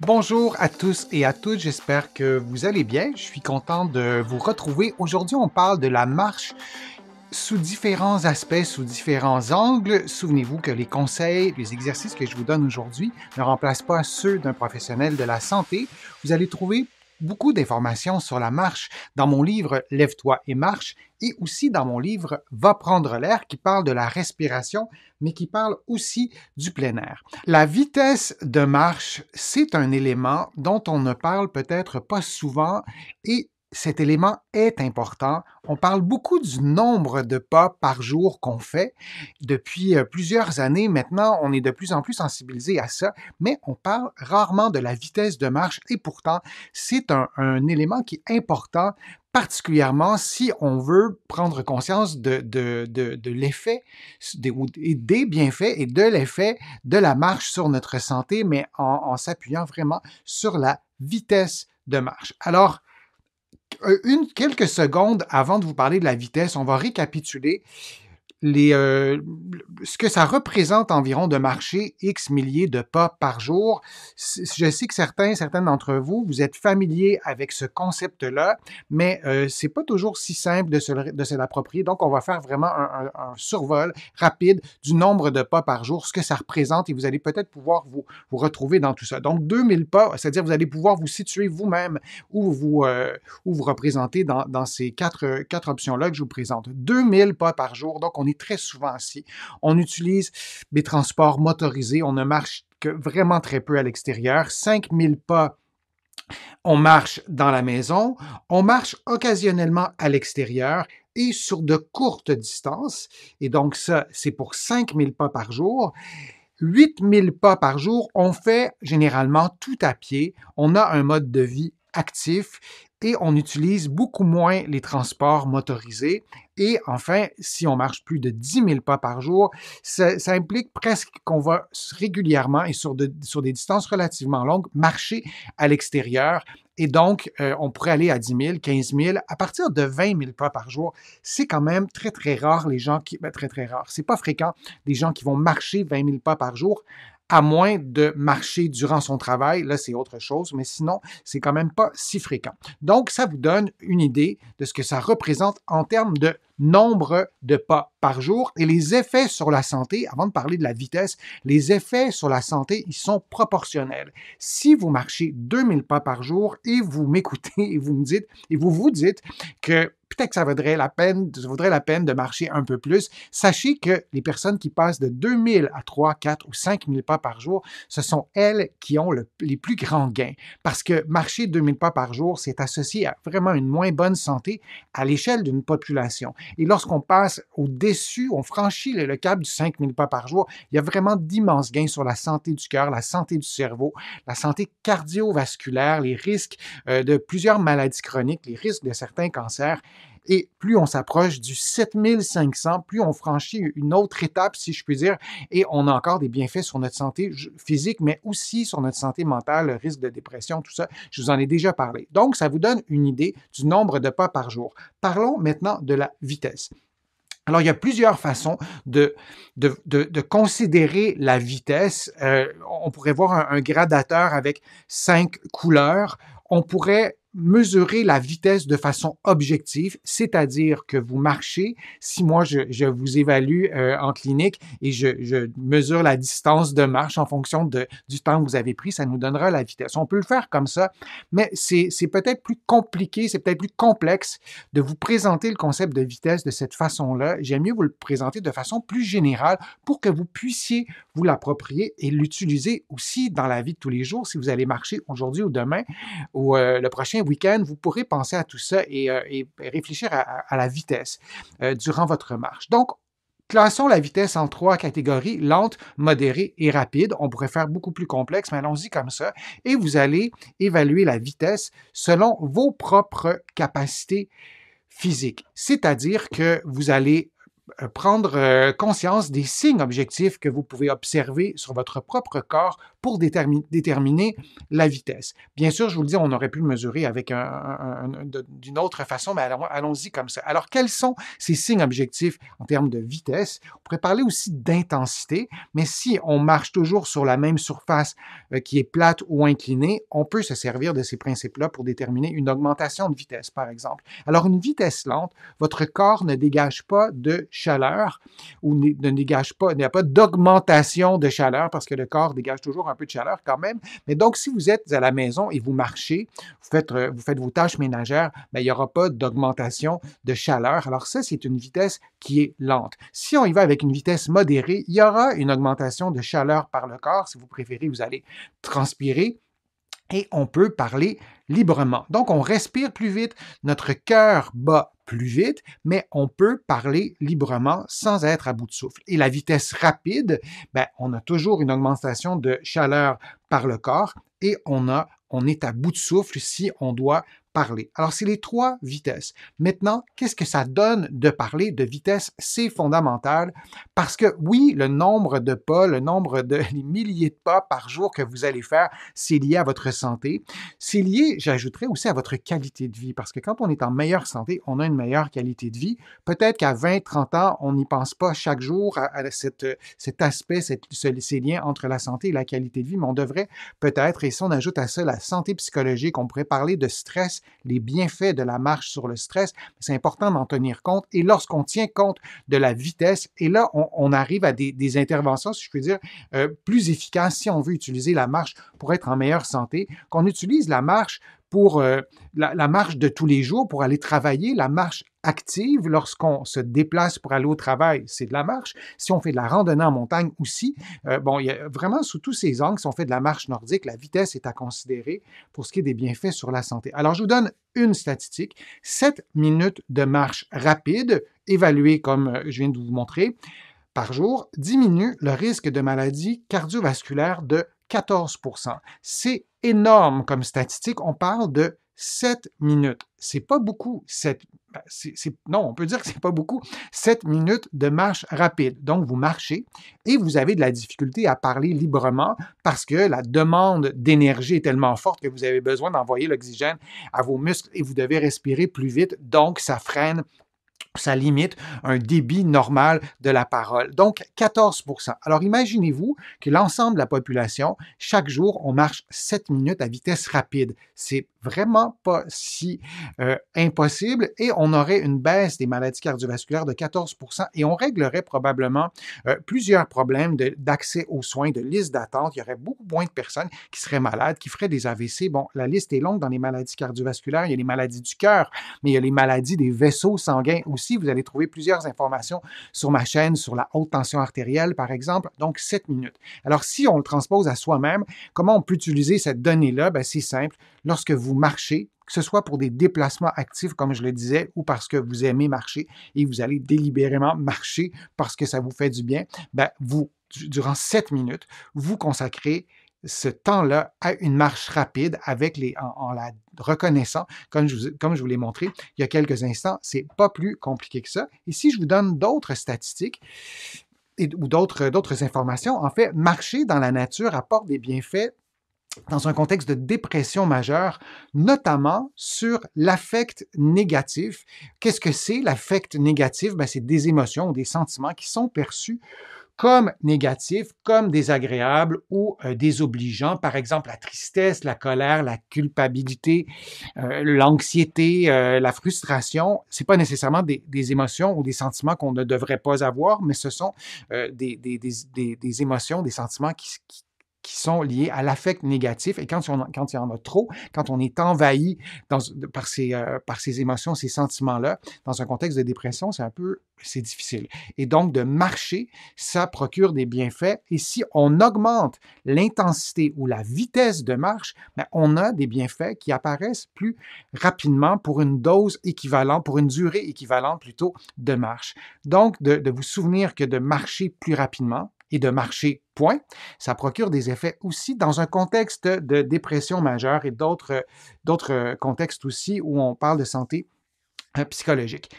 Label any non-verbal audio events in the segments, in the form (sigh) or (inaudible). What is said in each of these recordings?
Bonjour à tous et à toutes, j'espère que vous allez bien. Je suis content de vous retrouver. Aujourd'hui, on parle de la marche sous différents aspects, sous différents angles. Souvenez-vous que les conseils, les exercices que je vous donne aujourd'hui ne remplacent pas ceux d'un professionnel de la santé. Vous allez trouver beaucoup d'informations sur la marche dans mon livre Lève-toi et marche et aussi dans mon livre Va prendre l'air qui parle de la respiration mais qui parle aussi du plein air. La vitesse de marche, c'est un élément dont on ne parle peut-être pas souvent et cet élément est important. On parle beaucoup du nombre de pas par jour qu'on fait. Depuis euh, plusieurs années maintenant, on est de plus en plus sensibilisé à ça, mais on parle rarement de la vitesse de marche et pourtant, c'est un, élément qui est important particulièrement si on veut prendre conscience de, l'effet, des, bienfaits et de l'effet de la marche sur notre santé, mais en s'appuyant vraiment sur la vitesse de marche. Alors, euh, une, quelques secondes avant de vous parler de la vitesse, on va récapituler euh, ce que ça représente environ de marcher X milliers de pas par jour. Je sais que certains, certaines d'entre vous, vous êtes familiers avec ce concept-là, mais euh, c'est pas toujours si simple de se, l'approprier. Donc, on va faire vraiment un, survol rapide du nombre de pas par jour, ce que ça représente, et vous allez peut-être pouvoir vous, vous retrouver dans tout ça. Donc, 2000 pas, c'est-à-dire vous allez pouvoir vous situer vous-même ou vous, euh, où vous représenter dans, ces quatre, quatre options-là que je vous présente. 2000 pas par jour, donc on est très souvent assis. On utilise des transports motorisés. On ne marche que vraiment très peu à l'extérieur. 5000 pas on marche dans la maison, on marche occasionnellement à l'extérieur et sur de courtes distances. Et donc ça, c'est pour 5000 pas par jour. 8000 pas par jour, on fait généralement tout à pied. On a un mode de vie actif et on utilise beaucoup moins les transports motorisés. Et enfin, si on marche plus de 10 000 pas par jour, ça, implique presque qu'on va régulièrement et sur, sur des distances relativement longues marcher à l'extérieur et donc, euh, on pourrait aller à 10 000, 15 000, à partir de 20 000 pas par jour. C'est quand même très, très rare les gens qui... Ben, très, très rare. C'est pas fréquent des gens qui vont marcher 20 000 pas par jour à moins de marcher durant son travail. Là, c'est autre chose, mais sinon, c'est quand même pas si fréquent. Donc, ça vous donne une idée de ce que ça représente en termes de nombre de pas par jour et les effets sur la santé, avant de parler de la vitesse, les effets sur la santé, ils sont proportionnels. Si vous marchez 2000 pas par jour et vous m'écoutez et vous me dites, et vous vous dites que peut-être que ça vaudrait la peine, ça la peine de marcher un peu plus. Sachez que les personnes qui passent de 2000 à 3, 4 ou 5000 pas par jour, ce sont elles qui ont les plus grands gains. Parce que marcher 2000 pas par jour, c'est associé à vraiment une moins bonne santé à l'échelle d'une population. Et lorsqu'on passe au-dessus, on franchit le, cap du 5000 pas par jour, il y a vraiment d'immenses gains sur la santé du cœur, la santé du cerveau, la santé cardiovasculaire, les risques euh, de plusieurs maladies chroniques, les risques de certains cancers. Et plus on s'approche du 7500, plus on franchit une autre étape, si je puis dire, et on a encore des bienfaits sur notre santé physique, mais aussi sur notre santé mentale, le risque de dépression, tout ça. Je vous en ai déjà parlé. Donc, ça vous donne une idée du nombre de pas par jour. Parlons maintenant de la vitesse. Alors, il y a plusieurs façons de, de, considérer la vitesse. Euh, on pourrait voir un gradateur avec cinq couleurs. On pourrait mesurer la vitesse de façon objective, c'est-à-dire que vous marchez. Si moi, je, vous évalue euh, en clinique et je, mesure la distance de marche en fonction de, du temps que vous avez pris, ça nous donnera la vitesse. On peut le faire comme ça, mais c'est peut-être plus compliqué, c'est peut-être plus complexe de vous présenter le concept de vitesse de cette façon-là. J'aime mieux vous le présenter de façon plus générale pour que vous puissiez vous l'approprier et l'utiliser aussi dans la vie de tous les jours si vous allez marcher aujourd'hui ou demain ou euh, le prochain week-end, vous pourrez penser à tout ça et, euh, réfléchir à, la vitesse euh, durant votre marche. Donc, Classons la vitesse en trois catégories, lente, modérée et rapide. On pourrait faire beaucoup plus complexe, mais allons-y comme ça. Et vous allez évaluer la vitesse selon vos propres capacités physiques. C'est-à-dire que vous allez euh, prendre conscience des signes objectifs que vous pouvez observer sur votre propre corps pour déterminer la vitesse. Bien sûr, je vous le dis, on aurait pu le mesurer avec d'une autre façon, mais allons-y comme ça. Alors, quels sont ces signes objectifs en termes de vitesse? On pourrait parler aussi d'intensité, mais si on marche toujours sur la même surface euh, qui est plate ou inclinée, on peut se servir de ces principes-là pour déterminer une augmentation de vitesse, par exemple. Alors, une vitesse lente, votre corps ne dégage pas de chaleur ou ne dégage pas, il n'y a pas d'augmentation de chaleur parce que le corps dégage toujours un peu de chaleur quand même. Mais donc, si vous êtes à la maison et vous marchez, vous faites, euh, vous faites vos tâches ménagères, mais ben, il n'y aura pas d'augmentation de chaleur. Alors ça, c'est une vitesse qui est lente. Si on y va avec une vitesse modérée, il y aura une augmentation de chaleur par le corps. Si vous préférez, vous allez transpirer et on peut parler librement. Donc, on respire plus vite, notre cœur bat plus vite, mais on peut parler librement sans être à bout de souffle. Et la vitesse rapide, ben, on a toujours une augmentation de chaleur par le corps et on, a, on est à bout de souffle si on doit parler. Alors, c'est les trois vitesses. Maintenant, qu'est-ce que ça donne de parler de vitesse? C'est fondamental parce que oui, le nombre de pas, le nombre de (laughs) milliers de pas par jour que vous allez faire, c'est lié à votre santé. C'est lié, j'ajouterais aussi à votre qualité de vie parce que quand on est en meilleure santé, on a une meilleure qualité de vie. Peut-être qu'à 20, 30 ans, on n'y pense pas chaque jour à, cet aspect, ce, ces liens entre la santé et la qualité de vie, mais on devrait peut-être, et si on ajoute à ça la santé psychologique, on pourrait parler de stress les bienfaits de la marche sur le stress, c'est important d'en tenir compte. Et lorsqu'on tient compte de la vitesse, et là, on, arrive à des, interventions, si je puis dire, euh, plus efficaces si on veut utiliser la marche pour être en meilleure santé, qu'on utilise la marche pour euh, la, marche de tous les jours, pour aller travailler, la marche active lorsqu'on se déplace pour aller au travail, c'est de la marche. Si on fait de la randonnée en montagne aussi, euh, bon, il y a vraiment sous tous ces angles, si on fait de la marche nordique, la vitesse est à considérer pour ce qui est des bienfaits sur la santé. Alors, je vous donne une statistique. 7 minutes de marche rapide, évaluée comme euh, je viens de vous montrer, par jour, diminue le risque de maladie cardiovasculaire de 14 C'est énorme comme statistique. On parle de 7 minutes c'est pas beaucoup. Ben, non, on peut dire que c'est pas beaucoup. 7 minutes de marche rapide. Donc, vous marchez et vous avez de la difficulté à parler librement parce que la demande d'énergie est tellement forte que vous avez besoin d'envoyer l'oxygène à vos muscles et vous devez respirer plus vite. Donc, ça freine ça limite un débit normal de la parole. Donc 14 Alors imaginez-vous que l'ensemble de la population, chaque jour, on marche 7 minutes à vitesse rapide. C'est vraiment pas si euh, impossible et on aurait une baisse des maladies cardiovasculaires de 14 et on réglerait probablement euh, plusieurs problèmes d'accès aux soins, de liste d'attente. Il y aurait beaucoup moins de personnes qui seraient malades, qui feraient des AVC. Bon, la liste est longue dans les maladies cardiovasculaires. Il y a les maladies du cœur, mais il y a les maladies des vaisseaux sanguins aussi. Vous allez trouver plusieurs informations sur ma chaîne sur la haute tension artérielle, par exemple. Donc, 7 minutes. Alors, si on le transpose à soi-même, comment on peut utiliser cette donnée-là? Ben, c'est simple lorsque vous marchez, que ce soit pour des déplacements actifs, comme je le disais, ou parce que vous aimez marcher et vous allez délibérément marcher parce que ça vous fait du bien, ben vous, durant sept minutes, vous consacrez ce temps-là à une marche rapide avec les, en, la reconnaissant, comme je, vous, comme je l'ai montré il y a quelques instants, c'est pas plus compliqué que ça. Et si je vous donne d'autres statistiques, ou d'autres informations. En fait, marcher dans la nature apporte des bienfaits dans un contexte de dépression majeure, notamment sur l'affect négatif. Qu'est-ce que c'est l'affect négatif? Ben, c'est des émotions, ou des sentiments qui sont perçus comme négatifs, comme désagréables ou euh, désobligeants, par exemple la tristesse, la colère, la culpabilité, euh, l'anxiété, euh, la frustration. C'est pas nécessairement des, émotions ou des sentiments qu'on ne devrait pas avoir, mais ce sont des, émotions, des sentiments qui, qui sont liés à l'affect négatif. Et quand, on, quand il y en a trop, quand on est envahi par, ces, euh, par ces émotions, ces sentiments-là, dans un contexte de dépression, c'est un peu, c'est difficile. Et donc, de marcher, ça procure des bienfaits. Et si on augmente l'intensité ou la vitesse de marche, ben, on a des bienfaits qui apparaissent plus rapidement pour une dose équivalente, pour une durée équivalente plutôt de marche. Donc, de vous souvenir que de marcher plus rapidement, et de marcher, point. Ça procure des effets aussi dans un contexte de dépression majeure et d'autres euh, euh, contextes aussi où on parle de santé euh, psychologique.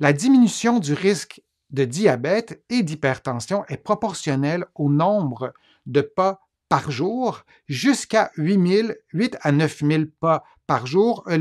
La diminution du risque de diabète et d'hypertension est proportionnelle au nombre de pas par jour jusqu'à 8000, 8 à 9000 pas par jour. Euh,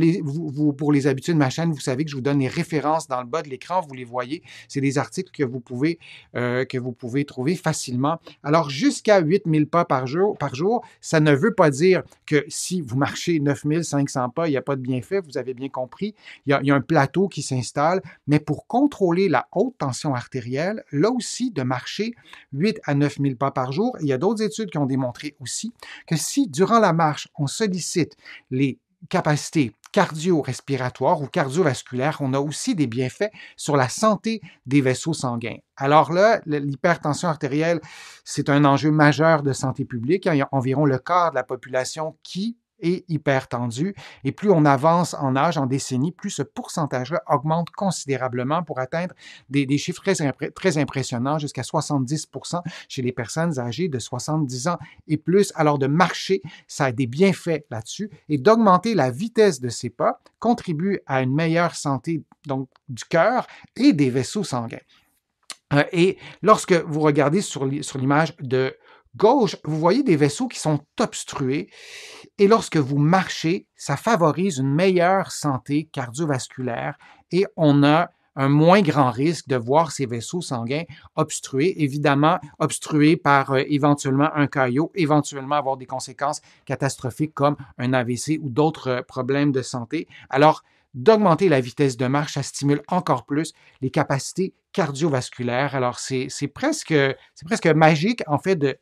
pour les habitudes de ma chaîne, vous savez que je vous donne les références dans le bas de l'écran, vous les voyez. C'est des articles que vous pouvez, euh, que vous pouvez trouver facilement. Alors, jusqu'à 8000 pas par jour, par jour, ça ne veut pas dire que si vous marchez 9500 pas, il n'y a pas de bienfait, vous avez bien compris. Il y a, un plateau qui s'installe, mais pour contrôler la haute tension artérielle, là aussi, de marcher 8 à 9000 pas par jour, il y a d'autres études qui ont démontré aussi que si durant la marche, on sollicite les capacités cardio-respiratoires ou cardiovasculaires, on a aussi des bienfaits sur la santé des vaisseaux sanguins. Alors là, l'hypertension artérielle, c'est un enjeu majeur de santé publique. Il y a environ le quart de la population qui et tendu. Et plus on avance en âge, en décennie, plus ce pourcentage-là augmente considérablement pour atteindre des, chiffres très, très impressionnants, jusqu'à 70 chez les personnes âgées de 70 ans et plus. Alors de marcher, ça a des bienfaits là-dessus et d'augmenter la vitesse de ses pas contribue à une meilleure santé donc, du cœur et des vaisseaux sanguins. Euh, et lorsque vous regardez sur l'image de gauche, vous voyez des vaisseaux qui sont obstrués et lorsque vous marchez, ça favorise une meilleure santé cardiovasculaire et on a un moins grand risque de voir ces vaisseaux sanguins obstrués, évidemment obstrués par euh, éventuellement un caillot, éventuellement avoir des conséquences catastrophiques comme un AVC ou d'autres euh, problèmes de santé. Alors, d'augmenter la vitesse de marche, ça stimule encore plus les capacités cardiovasculaires. Alors, c'est presque, presque magique, en fait, de,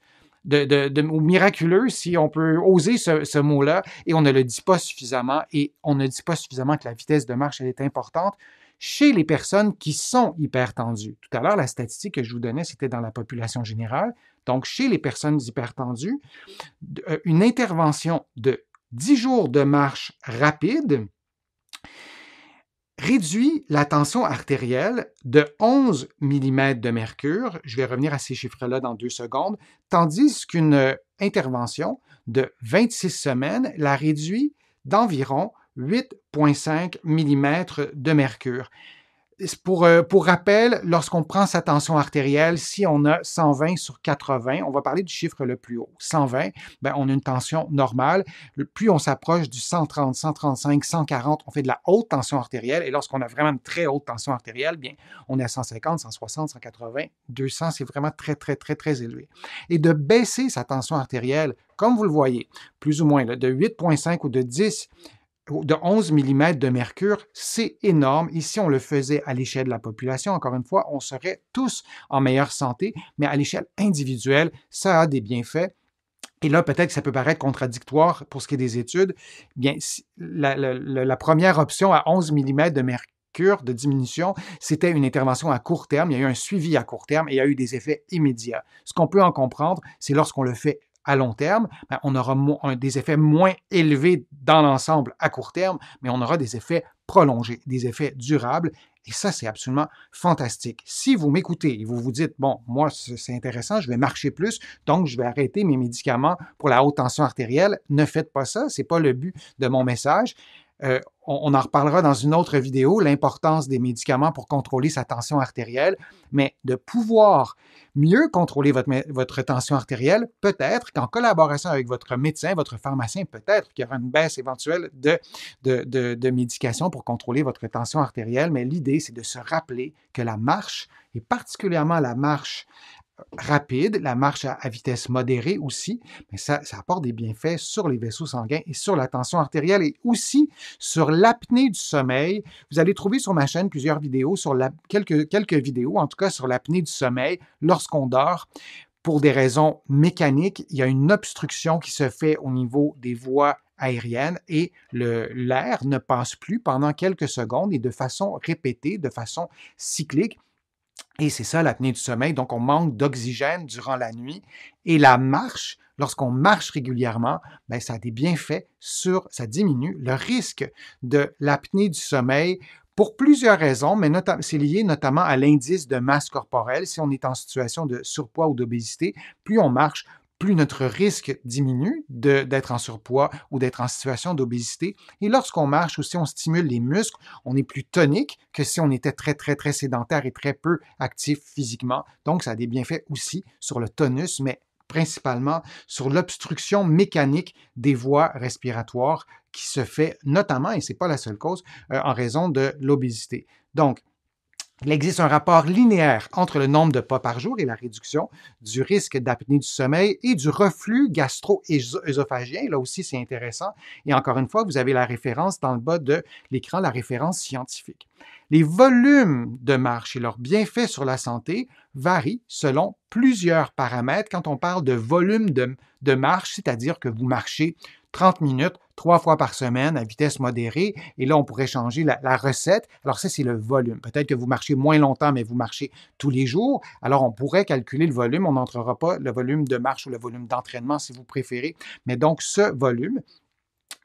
de, de, miraculeux, si on peut oser ce, ce mot-là, et on ne le dit pas suffisamment, et on ne dit pas suffisamment que la vitesse de marche elle est importante chez les personnes qui sont hypertendues. Tout à l'heure, la statistique que je vous donnais, c'était dans la population générale. Donc, chez les personnes hypertendues, euh, une intervention de 10 jours de marche rapide réduit la tension artérielle de 11 mm de mercure, je vais revenir à ces chiffres-là dans deux secondes, tandis qu'une intervention de 26 semaines la réduit d'environ 8,5 mm de mercure. Euh, pour, rappel, lorsqu'on prend sa tension artérielle, si on a 120 sur 80, on va parler du chiffre le plus haut. 120, ben, on a une tension normale. Plus on s'approche du 130, 135, 140, on fait de la haute tension artérielle. Et lorsqu'on a vraiment une très haute tension artérielle, bien, on est à 150, 160, 180, 200. C'est vraiment très, très, très, très élevé. Et de baisser sa tension artérielle, comme vous le voyez, plus ou moins de 8,5 ou de 10, de 11 mm de mercure, c'est énorme. Ici, on le faisait à l'échelle de la population. Encore une fois, on serait tous en meilleure santé, mais à l'échelle individuelle, ça a des bienfaits. Et là, peut-être que ça peut paraître contradictoire pour ce qui est des études. Eh bien, la, première option à 11 mm de mercure, de diminution, c'était une intervention à court terme, il y a eu un suivi à court terme et il y a eu des effets immédiats. Ce qu'on peut en comprendre, c'est lorsqu'on le fait à long terme, ben, on aura des effets moins élevés dans l'ensemble à court terme, mais on aura des effets prolongés, des effets durables. Et ça, c'est absolument fantastique. Si vous m'écoutez et vous vous dites, bon, moi, c'est intéressant, je vais marcher plus, donc je vais arrêter mes médicaments pour la haute tension artérielle, ne faites pas ça, ce n'est pas le but de mon message. Euh, on, en reparlera dans une autre vidéo, l'importance des médicaments pour contrôler sa tension artérielle, mais de pouvoir mieux contrôler votre, votre tension artérielle, peut-être qu'en collaboration avec votre médecin, votre pharmacien, peut-être qu'il y aura une baisse éventuelle de, de, de médication pour contrôler votre tension artérielle, mais l'idée, c'est de se rappeler que la marche, et particulièrement la marche rapide, la marche à, vitesse modérée aussi, mais ça, apporte des bienfaits sur les vaisseaux sanguins et sur la tension artérielle et aussi sur l'apnée du sommeil. Vous allez trouver sur ma chaîne plusieurs vidéos, sur quelques, quelques vidéos en tout cas sur l'apnée du sommeil lorsqu'on dort pour des raisons mécaniques, il y a une obstruction qui se fait au niveau des voies aériennes et l'air ne passe plus pendant quelques secondes et de façon répétée, de façon cyclique. Et c'est ça l'apnée du sommeil. Donc, on manque d'oxygène durant la nuit. Et la marche, lorsqu'on marche régulièrement, ben, ça a des bienfaits sur, ça diminue le risque de l'apnée du sommeil pour plusieurs raisons, mais c'est lié notamment à l'indice de masse corporelle. Si on est en situation de surpoids ou d'obésité, plus on marche, plus notre risque diminue d'être en surpoids ou d'être en situation d'obésité. Et lorsqu'on marche aussi, on stimule les muscles, on est plus tonique que si on était très, très, très sédentaire et très peu actif physiquement. Donc, ça a des bienfaits aussi sur le tonus, mais principalement sur l'obstruction mécanique des voies respiratoires qui se fait notamment, et ce n'est pas la seule cause, euh, en raison de l'obésité. Donc, il existe un rapport linéaire entre le nombre de pas par jour et la réduction du risque d'apnée du sommeil et du reflux gastro-œsophagien. Là aussi, c'est intéressant. Et encore une fois, vous avez la référence dans le bas de l'écran, la référence scientifique. Les volumes de marche et leurs bienfaits sur la santé varient selon plusieurs paramètres. Quand on parle de volume de, de marche, c'est-à-dire que vous marchez 30 minutes trois fois par semaine à vitesse modérée. Et là, on pourrait changer la, recette. Alors ça, c'est le volume. Peut-être que vous marchez moins longtemps, mais vous marchez tous les jours. Alors on pourrait calculer le volume. On n'entrera pas le volume de marche ou le volume d'entraînement si vous préférez. Mais donc ce volume,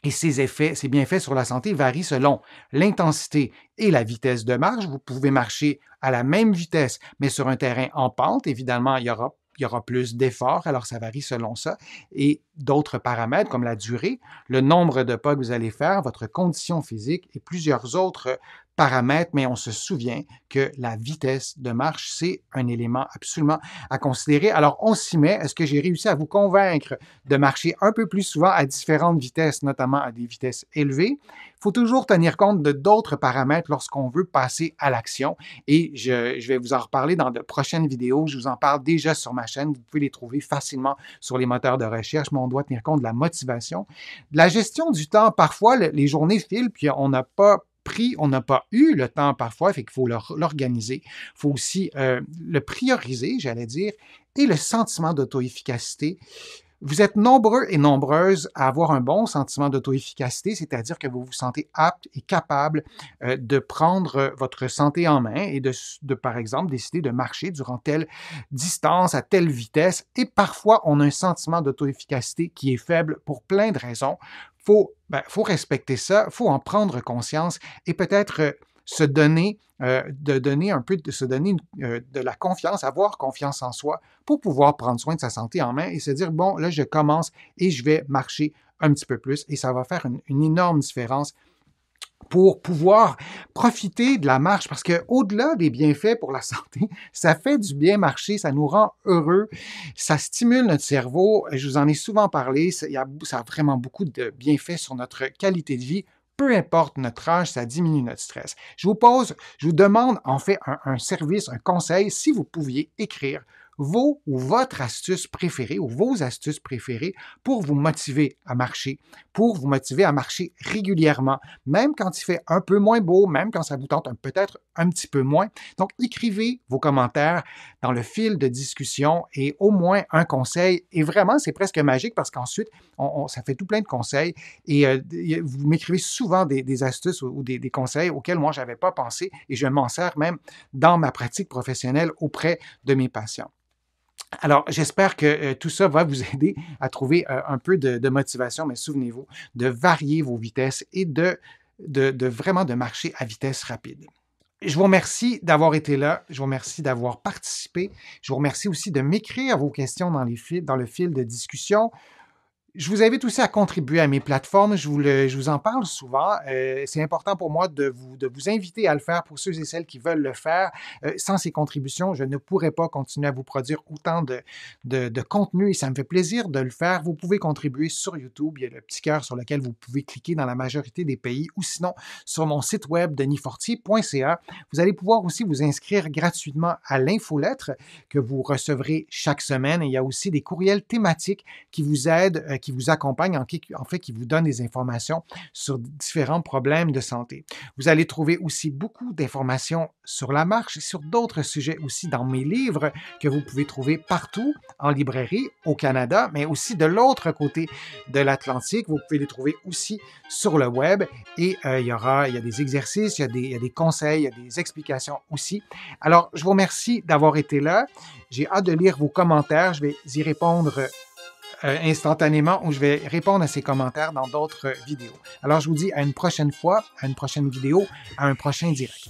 et ses effets, ses bienfaits sur la santé varient selon l'intensité et la vitesse de marche. Vous pouvez marcher à la même vitesse, mais sur un terrain en pente. Évidemment, il y aura, il y aura plus d'efforts, alors ça varie selon ça. Et d'autres paramètres comme la durée, le nombre de pas que vous allez faire, votre condition physique et plusieurs autres paramètres, mais on se souvient que la vitesse de marche, c'est un élément absolument à considérer. Alors, on s'y met. Est-ce que j'ai réussi à vous convaincre de marcher un peu plus souvent à différentes vitesses, notamment à des vitesses élevées? Il faut toujours tenir compte de d'autres paramètres lorsqu'on veut passer à l'action. Et je, vais vous en reparler dans de prochaines vidéos. Je vous en parle déjà sur ma chaîne. Vous pouvez les trouver facilement sur les moteurs de recherche on doit tenir compte de la motivation, de la gestion du temps. Parfois, les journées filent, puis on n'a pas pris, on n'a pas eu le temps parfois, fait qu'il faut l'organiser. Il faut aussi euh, le prioriser, j'allais dire, et le sentiment d'auto-efficacité vous êtes nombreux et nombreuses à avoir un bon sentiment d'auto-efficacité, c'est-à-dire que vous vous sentez apte et capable euh, de prendre euh, votre santé en main et de, par exemple, décider de marcher durant telle distance, à telle vitesse. Et parfois, on a un sentiment d'auto-efficacité qui est faible pour plein de raisons. Faut, ben, faut respecter ça, faut en prendre conscience et peut-être euh, se donner, euh, de donner un peu, de se donner euh, de la confiance, avoir confiance en soi pour pouvoir prendre soin de sa santé en main et se dire, bon, là, je commence et je vais marcher un petit peu plus et ça va faire une, énorme différence pour pouvoir profiter de la marche parce que au-delà des bienfaits pour la (laughs) santé, ça fait du bien marcher, ça nous rend heureux, ça stimule notre cerveau, je vous en ai souvent parlé, ça a vraiment beaucoup de bienfaits sur notre qualité de vie peu importe notre âge, ça diminue notre stress. Je vous pose, je vous demande en fait un, service, un conseil, si vous pouviez écrire vos ou votre astuce préférée ou vos astuces préférées pour vous motiver à marcher, pour vous motiver à marcher régulièrement, même quand il fait un peu moins beau, même quand ça vous tente peut-être un petit peu moins. Donc, écrivez vos commentaires dans le fil de discussion et au moins un conseil. Et vraiment, c'est presque magique parce qu'ensuite, ça fait tout plein de conseils et euh, vous m'écrivez souvent des, astuces ou, des, des conseils auxquels moi, je n'avais pas pensé et je m'en sers même dans ma pratique professionnelle auprès de mes patients. Alors, j'espère que euh, tout ça va vous aider à trouver euh, un peu de, motivation, mais souvenez-vous de varier vos vitesses et de, vraiment de marcher à vitesse rapide. Je vous remercie d'avoir été là. Je vous remercie d'avoir participé. Je vous remercie aussi de m'écrire vos questions dans le fil de discussion. Je vous invite aussi à contribuer à mes plateformes. Je vous, en parle souvent. Euh, c'est important pour moi de vous, inviter à le faire pour ceux et celles qui veulent le faire. Euh, sans ces contributions, je ne pourrais pas continuer à vous produire autant de, contenu et ça me fait plaisir de le faire. Vous pouvez contribuer sur YouTube. Il y a le petit cœur sur lequel vous pouvez cliquer dans la majorité des pays ou sinon sur mon site web denisfortier.ca. Vous allez pouvoir aussi vous inscrire gratuitement à l'infolettre que vous recevrez chaque semaine. il y a aussi des courriels thématiques qui vous aident. Euh, qui vous accompagne, en, fait, qui vous donne des informations sur différents problèmes de santé. Vous allez trouver aussi beaucoup d'informations sur la marche, et sur d'autres sujets aussi dans mes livres que vous pouvez trouver partout en librairie au Canada, mais aussi de l'autre côté de l'Atlantique. Vous pouvez les trouver aussi sur le web et euh, il y aura, il y a des exercices, il y a des, il y a des conseils, il y a des explications aussi. Alors, je vous remercie d'avoir été là. J'ai hâte de lire vos commentaires. Je vais y répondre euh, instantanément où je vais répondre à ces commentaires dans d'autres vidéos. Alors je vous dis à une prochaine fois, à une prochaine vidéo, à un prochain direct.